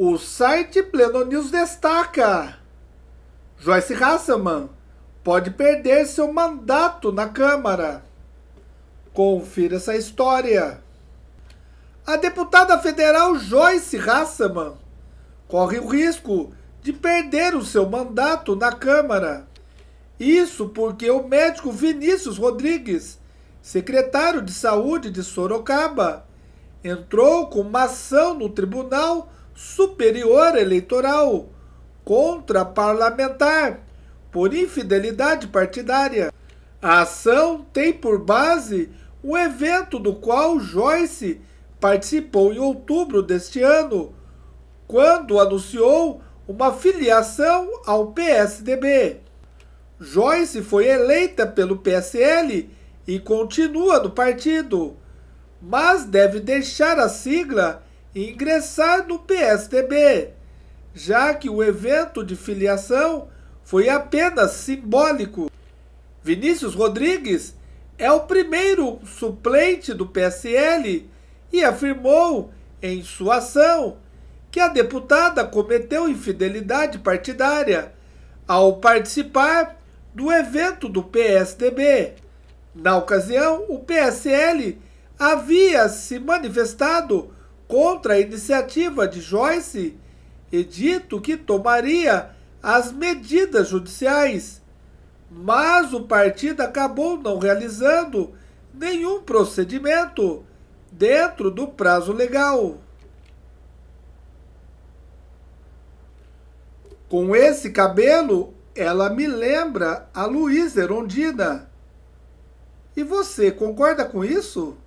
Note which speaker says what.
Speaker 1: O site Pleno News destaca: Joyce Hasselman pode perder seu mandato na Câmara. Confira essa história. A deputada federal Joyce Hasselman corre o risco de perder o seu mandato na Câmara. Isso porque o médico Vinícius Rodrigues, secretário de Saúde de Sorocaba, entrou com uma ação no tribunal superior eleitoral contra parlamentar por infidelidade partidária. A ação tem por base o evento do qual Joyce participou em outubro deste ano, quando anunciou uma filiação ao PSDB. Joyce foi eleita pelo PSL e continua no partido, mas deve deixar a sigla ingressar no PSDB, já que o evento de filiação foi apenas simbólico. Vinícius Rodrigues é o primeiro suplente do PSL e afirmou em sua ação que a deputada cometeu infidelidade partidária ao participar do evento do PSDB. Na ocasião, o PSL havia se manifestado contra a iniciativa de Joyce e dito que tomaria as medidas judiciais, mas o partido acabou não realizando nenhum procedimento dentro do prazo legal. Com esse cabelo, ela me lembra a Luísa Erondina. E você concorda com isso?